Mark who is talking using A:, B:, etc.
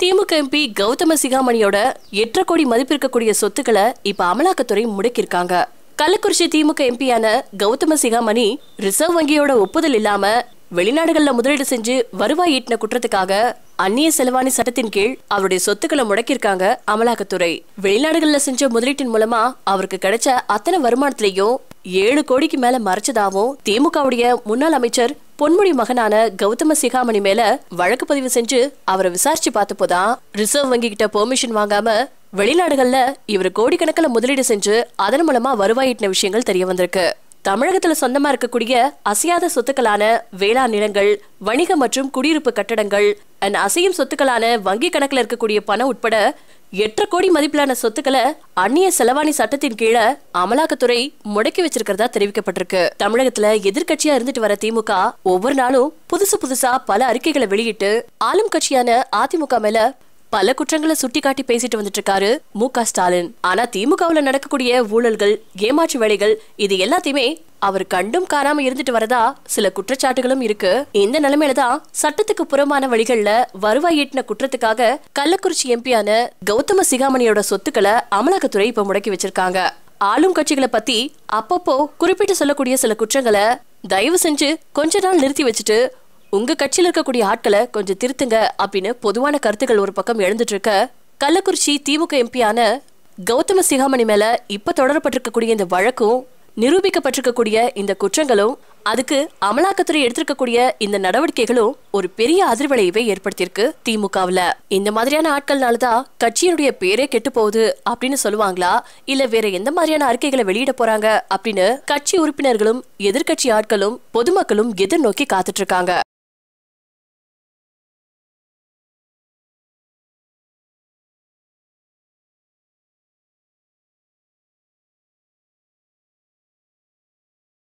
A: திமுக MP Gautama சிகாமணியோட எட்டரை கோடி மதிப்பு இருக்கக்கூடிய சொத்துக்களை இப்ப அமலாக்கத்துறை முடக்கியிருக்காங்க கள்ளக்குறிச்சி திமுக எம்பியான கௌதம சிகாமணி ரிசர்வ் வங்கியோட ஒப்புதல் இல்லாம வெளிநாடுகள்ல முதலீடு செஞ்சு வருவாய் ஈட்டின குற்றத்துக்காக அந்நிய செலவாணி சட்டத்தின் கீழ் அவருடைய சொத்துக்களை முடக்கியிருக்காங்க அமலாக்கத்துறை வெளிநாடுகள்ல செஞ்ச முதலீட்டின் மூலமா அவருக்கு கிடைச்ச அத்தனை வருமானத்திலையும் ஏழு கோடிக்கு மேல மறைச்சதாவும் திமுகவுடைய முன்னாள் அமைச்சர் பொன்முடி மகனான கௌதம சிகாமணி மேல வழக்கு பதிவு செஞ்சு அவரை விசாரிச்சு பார்த்தப்போதான் ரிசர்வ் வங்கி கிட்ட பெர்மிஷன் வாங்காம வெளிநாடுகள்ல இவர் கோடிக்கணக்கில் முதலீடு செஞ்சு அதன் மூலமா வருவாயிட்டின விஷயங்கள் தெரிய வந்திருக்கு தமிழகத்துல சொந்தமா இருக்கக்கூடிய அசையாத சொத்துக்களான வேளாண் நிலங்கள் வணிக மற்றும் குடியிருப்பு கட்டடங்கள் அண்ட் அசையும் சொத்துக்களான வங்கி கணக்குல இருக்கக்கூடிய பணம் உட்பட எட்டரை கோடி மதிப்பிலான சொத்துக்களை அந்நிய செலவாணி சட்டத்தின் கீழ அமலாக்கத்துறை முடக்கி வச்சிருக்கிறதா தெரிவிக்கப்பட்டிருக்கு தமிழகத்துல எதிர்கட்சியா இருந்துட்டு வர திமுக ஒவ்வொரு நாளும் புதுசு புதுசா பல அறிக்கைகளை வெளியிட்டு ஆளும் கட்சியான அதிமுக மேல பல குற்றங்களை சுட்டி காட்டி பேசிட்டு வந்துட்டு இருக்காரு மு க ஸ்டாலின் ஆனா திமுகவுல நடக்கக்கூடிய ஊழல்கள் ஏமாற்று வேலைகள் இது எல்லாத்தையுமே அவர் கண்டும் காணாம இருந்துட்டு வரதா சில குற்றச்சாட்டுகளும் இருக்கு இந்த நிலைமையில தான் சட்டத்துக்கு புறமான வழிகள்ல வருவாய் ஈட்டின குற்றத்துக்காக கள்ளக்குறிச்சி எம்பியான கௌதம சிகாமணியோட சொத்துக்களை அமலாக்கத்துறை இப்ப முடக்கி வச்சிருக்காங்க ஆளும் கட்சிகளை பத்தி அப்பப்போ குறிப்பிட்டு சொல்லக்கூடிய சில குற்றங்களை தயவு செஞ்சு கொஞ்ச நாள் நிறுத்தி வச்சுட்டு உங்க கட்சியில் இருக்கக்கூடிய ஆட்களை கொஞ்சம் திருத்துங்க அப்படின்னு பொதுவான கருத்துக்கள் ஒரு பக்கம் எழுந்துட்டு இருக்க கள்ளக்குறிச்சி திமுக எம்பியான கௌதம சிகாமணி மேல இப்ப தொடரப்பட்டிருக்கக்கூடிய இந்த வழக்கும் நிரூபிக்கப்பட்டிருக்கக்கூடிய இந்த குற்றங்களும் அதுக்கு அமலாக்கத்துறை எடுத்திருக்கக்கூடிய இந்த நடவடிக்கைகளும் ஒரு பெரிய அதிர்வலையவே ஏற்படுத்தியிருக்கு திமுகவுல இந்த மாதிரியான ஆட்கள்னாலதான் கட்சியினுடைய பேரே கெட்டு போகுது அப்படின்னு சொல்லுவாங்களா இல்ல வேற எந்த மாதிரியான அறிக்கைகளை வெளியிட போறாங்க அப்படின்னு கட்சி உறுப்பினர்களும் எதிர்கட்சி ஆட்களும் பொதுமக்களும் எதிர்நோக்கி காத்துட்டு இருக்காங்க